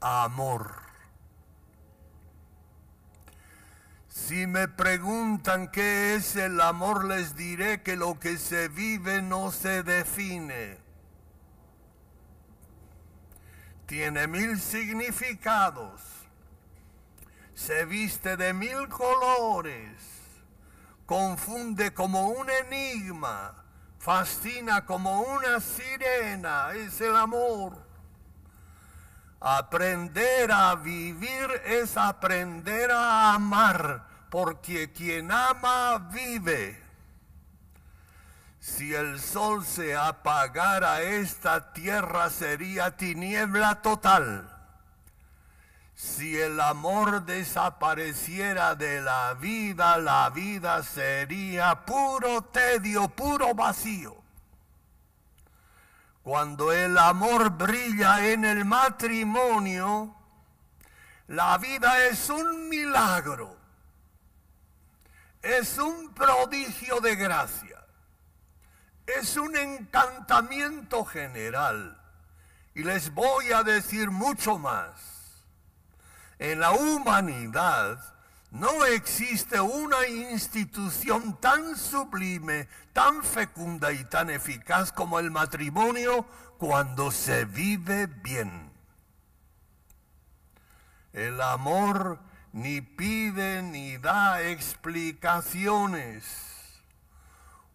amor. Si me preguntan qué es el amor, les diré que lo que se vive no se define. Tiene mil significados. Se viste de mil colores. Confunde como un enigma. Fascina como una sirena. Es el amor. Aprender a vivir es aprender a amar, porque quien ama vive. Si el sol se apagara, esta tierra sería tiniebla total. Si el amor desapareciera de la vida, la vida sería puro tedio, puro vacío. Cuando el amor brilla en el matrimonio, la vida es un milagro, es un prodigio de gracia, es un encantamiento general. Y les voy a decir mucho más. En la humanidad, no existe una institución tan sublime, tan fecunda y tan eficaz como el matrimonio cuando se vive bien. El amor ni pide ni da explicaciones.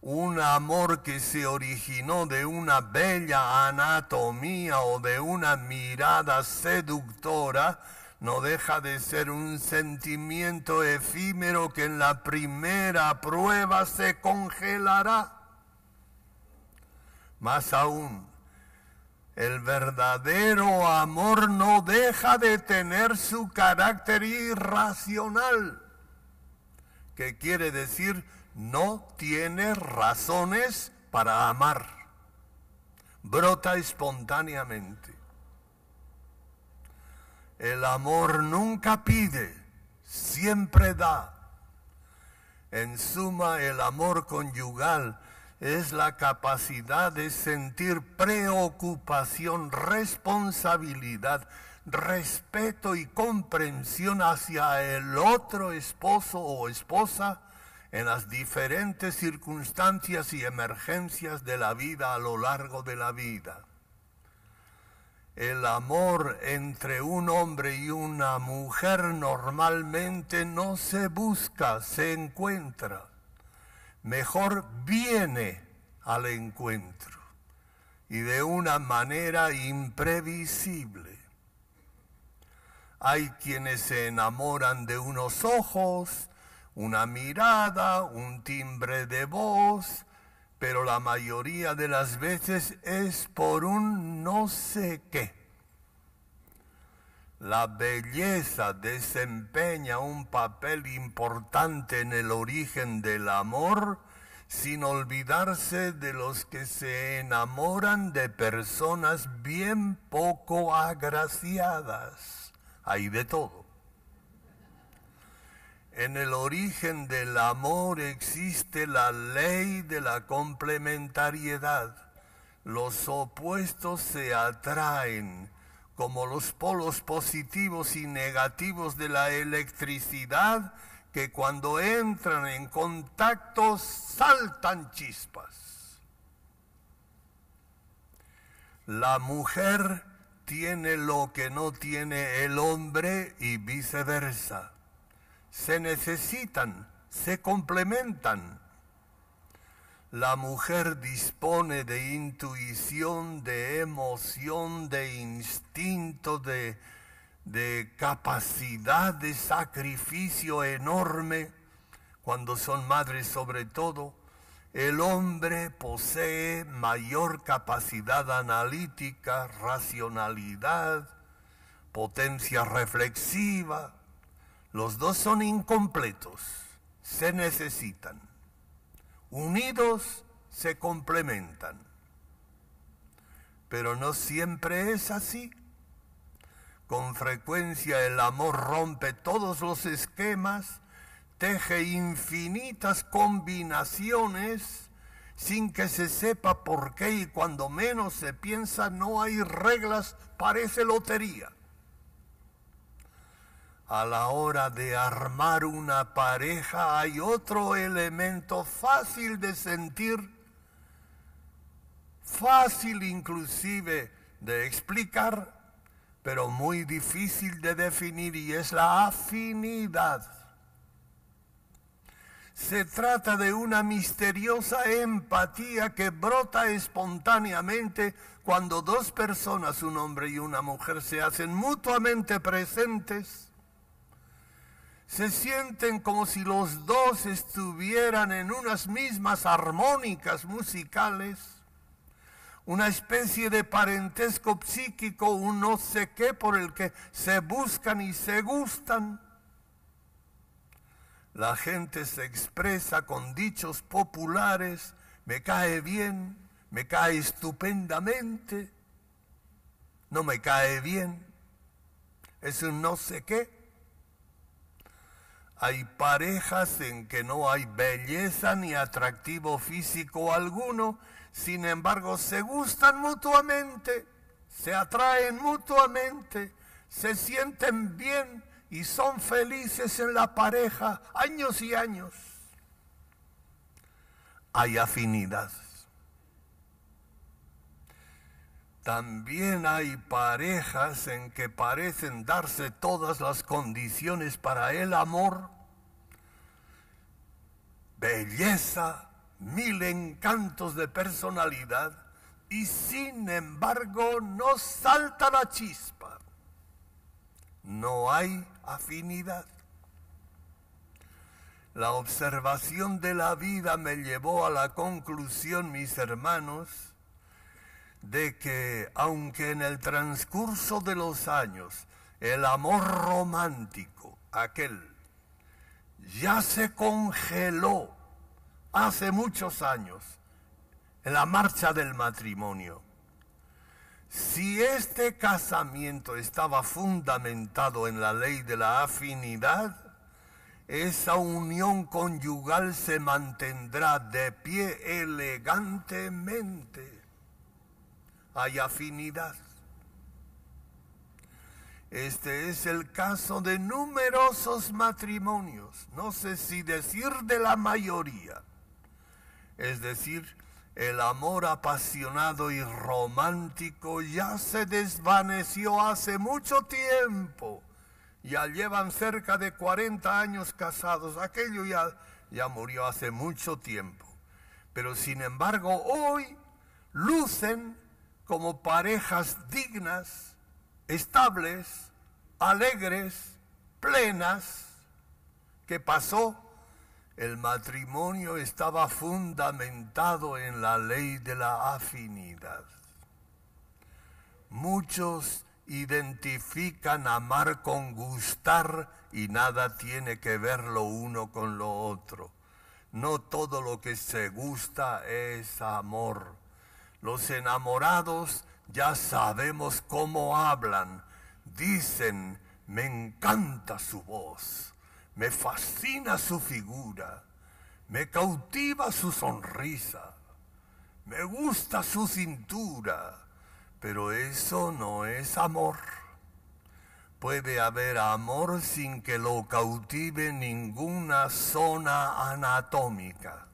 Un amor que se originó de una bella anatomía o de una mirada seductora no deja de ser un sentimiento efímero que en la primera prueba se congelará. Más aún, el verdadero amor no deja de tener su carácter irracional, que quiere decir no tiene razones para amar. Brota espontáneamente. El amor nunca pide, siempre da. En suma, el amor conyugal es la capacidad de sentir preocupación, responsabilidad, respeto y comprensión hacia el otro esposo o esposa en las diferentes circunstancias y emergencias de la vida a lo largo de la vida. El amor entre un hombre y una mujer normalmente no se busca, se encuentra. Mejor viene al encuentro y de una manera imprevisible. Hay quienes se enamoran de unos ojos, una mirada, un timbre de voz, pero la mayoría de las veces es por un no sé qué. La belleza desempeña un papel importante en el origen del amor, sin olvidarse de los que se enamoran de personas bien poco agraciadas. Hay de todo. En el origen del amor existe la ley de la complementariedad. Los opuestos se atraen, como los polos positivos y negativos de la electricidad que cuando entran en contacto saltan chispas. La mujer tiene lo que no tiene el hombre y viceversa se necesitan, se complementan. La mujer dispone de intuición, de emoción, de instinto, de, de capacidad de sacrificio enorme, cuando son madres sobre todo. El hombre posee mayor capacidad analítica, racionalidad, potencia reflexiva, los dos son incompletos, se necesitan. Unidos se complementan. Pero no siempre es así. Con frecuencia el amor rompe todos los esquemas, teje infinitas combinaciones sin que se sepa por qué y cuando menos se piensa no hay reglas, parece lotería. A la hora de armar una pareja hay otro elemento fácil de sentir, fácil inclusive de explicar, pero muy difícil de definir y es la afinidad. Se trata de una misteriosa empatía que brota espontáneamente cuando dos personas, un hombre y una mujer, se hacen mutuamente presentes se sienten como si los dos estuvieran en unas mismas armónicas musicales, una especie de parentesco psíquico, un no sé qué por el que se buscan y se gustan. La gente se expresa con dichos populares, me cae bien, me cae estupendamente, no me cae bien, es un no sé qué hay parejas en que no hay belleza ni atractivo físico alguno, sin embargo se gustan mutuamente, se atraen mutuamente, se sienten bien y son felices en la pareja años y años. Hay afinidad. También hay parejas en que parecen darse todas las condiciones para el amor. Belleza, mil encantos de personalidad y sin embargo no salta la chispa. No hay afinidad. La observación de la vida me llevó a la conclusión, mis hermanos, de que aunque en el transcurso de los años el amor romántico, aquel, ya se congeló hace muchos años en la marcha del matrimonio. Si este casamiento estaba fundamentado en la ley de la afinidad, esa unión conyugal se mantendrá de pie elegantemente hay afinidad. Este es el caso de numerosos matrimonios, no sé si decir de la mayoría. Es decir, el amor apasionado y romántico ya se desvaneció hace mucho tiempo. Ya llevan cerca de 40 años casados. Aquello ya, ya murió hace mucho tiempo. Pero sin embargo, hoy lucen como parejas dignas, estables, alegres, plenas, ¿qué pasó? El matrimonio estaba fundamentado en la ley de la afinidad. Muchos identifican amar con gustar y nada tiene que ver lo uno con lo otro. No todo lo que se gusta es amor. Los enamorados ya sabemos cómo hablan. Dicen, me encanta su voz, me fascina su figura, me cautiva su sonrisa, me gusta su cintura, pero eso no es amor. Puede haber amor sin que lo cautive ninguna zona anatómica.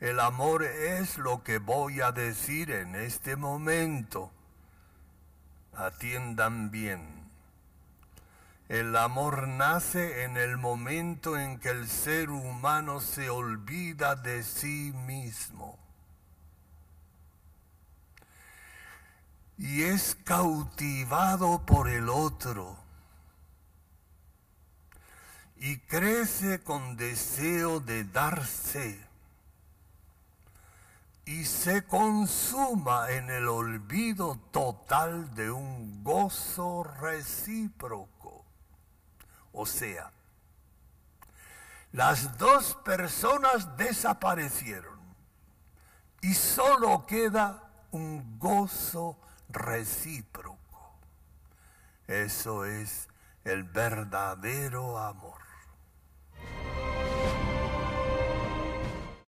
El amor es lo que voy a decir en este momento. Atiendan bien. El amor nace en el momento en que el ser humano se olvida de sí mismo. Y es cautivado por el otro. Y crece con deseo de darse y se consuma en el olvido total de un gozo recíproco. O sea, las dos personas desaparecieron y solo queda un gozo recíproco. Eso es el verdadero amor.